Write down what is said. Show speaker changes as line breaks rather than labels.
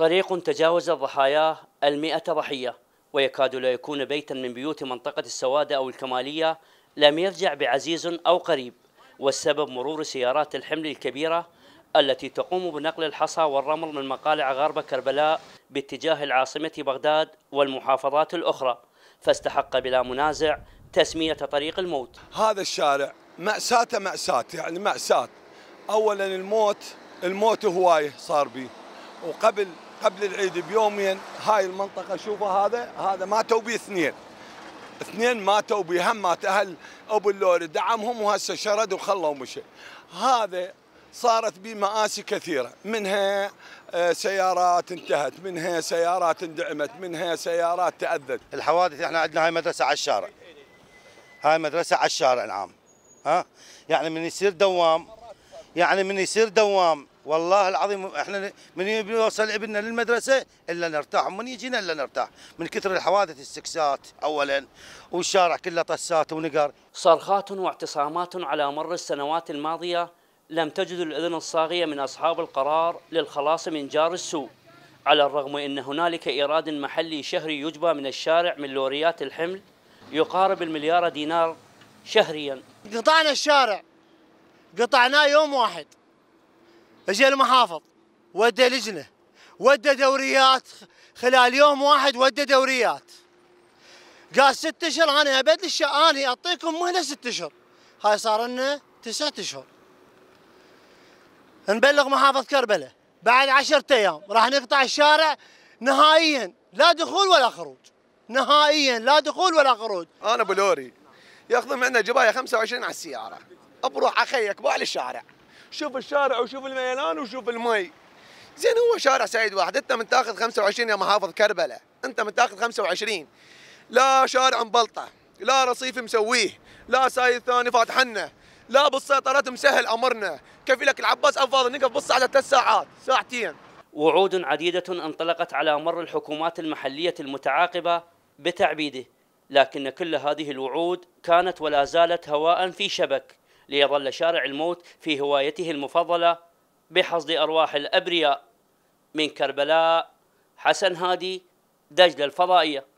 طريق تجاوز ضحاياه المئة ضحية ويكاد لا يكون بيتا من بيوت منطقة السوادة أو الكمالية لم يرجع بعزيز أو قريب والسبب مرور سيارات الحمل الكبيرة التي تقوم بنقل الحصى والرمل من مقالع غرب كربلاء باتجاه العاصمة بغداد والمحافظات الأخرى فاستحق بلا منازع تسمية طريق الموت هذا الشارع
مأساته مأساة يعني مأساة أولا الموت الموت هواية صار بيه وقبل قبل العيد بيومين هاي المنطقه شوفوا هذا هذا ماتوا بيه اثنين اثنين ماتوا بيه هم مات اهل ابو اللوري دعمهم وهسه شرد وخلوا ومشى هذا صارت به مآسي كثيرة منها آه، سيارات انتهت منها سيارات اندعمت منها سيارات تأذت الحوادث
احنا عندنا هاي مدرسة على الشارع هاي مدرسة على الشارع نعم ها يعني من يصير دوام يعني من يصير دوام والله العظيم احنا من يوصل ابننا للمدرسه الا نرتاح ومن يجينا الا نرتاح من كثر الحوادث السكسات
اولا والشارع كله طسات ونقر صرخات واعتصامات على مر السنوات الماضيه لم تجد الاذن الصاغيه من اصحاب القرار للخلاص من جار السوء على الرغم ان هنالك ايراد محلي شهري يجبى من الشارع من لوريات الحمل يقارب المليار دينار شهريا قطعنا الشارع قطعناه يوم واحد اجى المحافظ ودى
لجنه ودى دوريات خلال يوم واحد ودى دوريات قال ست اشهر انا ابد اني اعطيكم مهله ست اشهر هاي صار لنا تسعة اشهر نبلغ محافظ كربلاء بعد عشرة ايام راح نقطع الشارع نهائيا لا دخول ولا خروج نهائيا لا دخول ولا خروج انا بلوري ياخذون مننا جبايه 25 على السياره
بروح اخيك باع للشارع شوف الشارع وشوف الميلان وشوف المي زين هو شارع سعيد واحد انت من تاخذ 25 يا محافظ كربلاء انت من تاخذ 25 لا شارع مبلطه لا رصيف مسويه لا سايد ثاني فاتحنا لا بالسيطرات مسهل امرنا كفيلك العباس افضل نقف على ثلاث ساعات
ساعتين وعود عديدة انطلقت على مر الحكومات المحلية المتعاقبة بتعبيده لكن كل هذه الوعود كانت ولا زالت هواء في شبك ليظل شارع الموت في هوايته المفضلة بحصد أرواح الأبرياء من كربلاء حسن هادي دجلة الفضائية